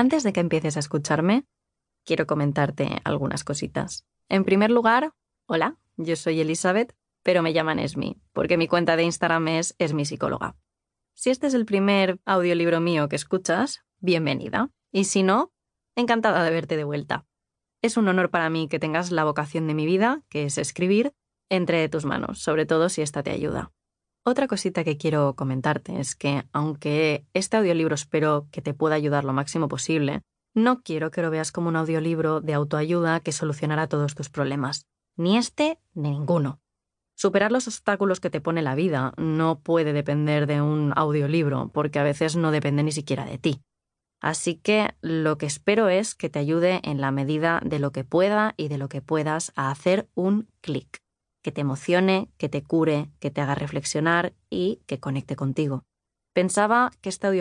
Antes de que empieces a escucharme, quiero comentarte algunas cositas. En primer lugar, hola, yo soy Elizabeth, pero me llaman Esmi, porque mi cuenta de Instagram es Esmi Psicóloga. Si este es el primer audiolibro mío que escuchas, bienvenida. Y si no, encantada de verte de vuelta. Es un honor para mí que tengas la vocación de mi vida, que es escribir, entre tus manos, sobre todo si esta te ayuda. Otra cosita que quiero comentarte es que, aunque este audiolibro espero que te pueda ayudar lo máximo posible, no quiero que lo veas como un audiolibro de autoayuda que solucionará todos tus problemas. Ni este, ni ninguno. Superar los obstáculos que te pone la vida no puede depender de un audiolibro, porque a veces no depende ni siquiera de ti. Así que lo que espero es que te ayude en la medida de lo que pueda y de lo que puedas a hacer un clic te emocione, que te cure, que te haga reflexionar y que conecte contigo. Pensaba que esta audio